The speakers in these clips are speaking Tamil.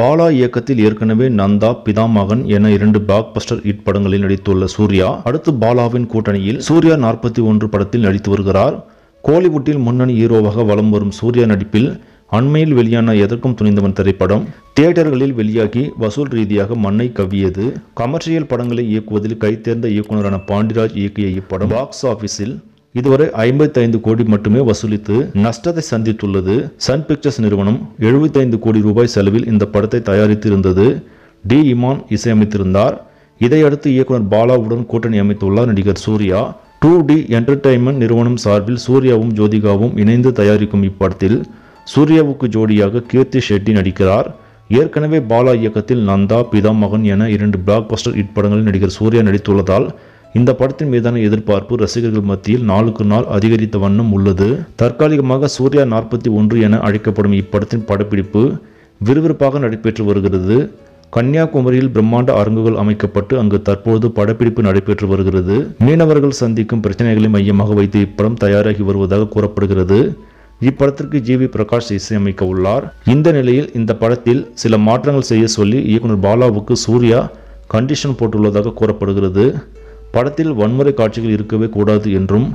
பாலா இயக்கத்தில் ஏற்கனவே நந்தா பிதாமகன் என இரண்டு பிளாக் பஸ்டர் ஹிட் படங்களில் நடித்துள்ள சூர்யா அடுத்து பாலாவின் கூட்டணியில் சூர்யா நாற்பத்தி ஒன்று படத்தில் நடித்து வருகிறார் கோலிவுட்டில் முன்னணி ஹீரோவாக வலம் வரும் சூர்யா நடிப்பில் அண்மையில் வெளியான எதற்கும் துணிந்தவன் திரைப்படம் தியேட்டர்களில் வெளியாகி வசூல் ரீதியாக மண்ணை கவ்வியது கமர்ஷியல் படங்களை இயக்குவதில் கைத்தேர்ந்த இயக்குநரான பாண்டிராஜ் இயக்கிய இப்படம் பாக்ஸ் ஆஃபீஸில் இதுவரை ஐம்பத்தி ஐந்து கோடி மட்டுமே வசூலித்து நஷ்டத்தை சந்தித்துள்ளது சன் பிக்சர்ஸ் நிறுவனம் எழுபத்தி ஐந்து கோடி ரூபாய் செலவில் இந்த படத்தை தயாரித்திருந்தது டி இமான் இசையமைத்திருந்தார் இதையடுத்து இயக்குனர் பாலாவுடன் கூட்டணி அமைத்துள்ளார் நடிகர் சூர்யா டூ டி என்டர்டைன்மெண்ட் நிறுவனம் சார்பில் சூர்யாவும் ஜோதிகாவும் இணைந்து தயாரிக்கும் இப்படத்தில் சூர்யாவுக்கு ஜோடியாக கீர்த்தி ஷெட்டி நடிக்கிறார் ஏற்கனவே பாலா இயக்கத்தில் நந்தா பிதா மகன் என இரண்டு பிளாக் பஸ்டர் இட் படங்களில் நடிகர் சூர்யா நடித்துள்ளதால் இந்த படத்தின் மீதான எதிர்பார்ப்பு ரசிகர்கள் மத்தியில் நாளுக்கு நாள் அதிகரித்த வண்ணம் உள்ளது தற்காலிகமாக சூர்யா நாற்பத்தி ஒன்று என அழைக்கப்படும் இப்படத்தின் படப்பிடிப்பு விறுவிறுப்பாக நடைபெற்று வருகிறது கன்னியாகுமரியில் பிரம்மாண்ட அரங்குகள் அமைக்கப்பட்டு அங்கு தற்போது படப்பிடிப்பு நடைபெற்று வருகிறது மீனவர்கள் சந்திக்கும் பிரச்சனைகளை மையமாக வைத்து இப்படம் தயாராகி வருவதாக கூறப்படுகிறது இப்படத்திற்கு ஜி வி பிரகாஷ் இசையமைக்க உள்ளார் இந்த நிலையில் இந்த படத்தில் சில மாற்றங்கள் செய்ய சொல்லி இயக்குனர் பாலாவுக்கு சூர்யா கண்டிஷன் போட்டுள்ளதாக கூறப்படுகிறது படத்தில் வன்முறை காட்சிகள் இருக்கவே கூடாது என்றும்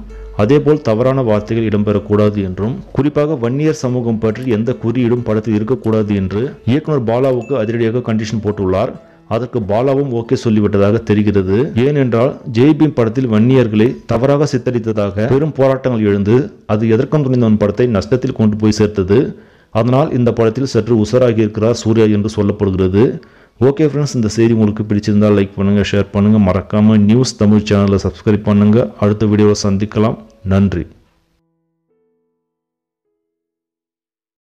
அதேபோல் தவறான வார்த்தைகள் இடம்பெறக்கூடாது என்றும் குறிப்பாக வன்னியர் சமூகம் பற்றி எந்த குறியீடும் படத்தில் இருக்கக்கூடாது என்று இயக்குனர் பாலாவுக்கு அதிரடியாக கண்டிஷன் போட்டுள்ளார் அதற்கு பாலாவும் ஓகே சொல்லிவிட்டதாக தெரிகிறது ஏனென்றால் ஜெய்பீம் படத்தில் வன்னியர்களை தவறாக சித்தரித்ததாக பெரும் போராட்டங்கள் எழுந்து அது எதற்கம் துணிந்தவன் படத்தை நஷ்டத்தில் கொண்டு போய் சேர்த்தது அதனால் இந்த படத்தில் சற்று உசராகி இருக்கிறார் சூர்யா என்று சொல்லப்படுகிறது ஓகே ஃப்ரெண்ட்ஸ் இந்த செய்தி உங்களுக்கு பிடிச்சிருந்தால் லைக் பண்ணுங்கள் ஷேர் பண்ணுங்கள் மறக்காமல் நியூஸ் தமிழ் சேனலை சப்ஸ்கிரைப் பண்ணுங்கள் அடுத்த வீடியோவை சந்திக்கலாம் நன்றி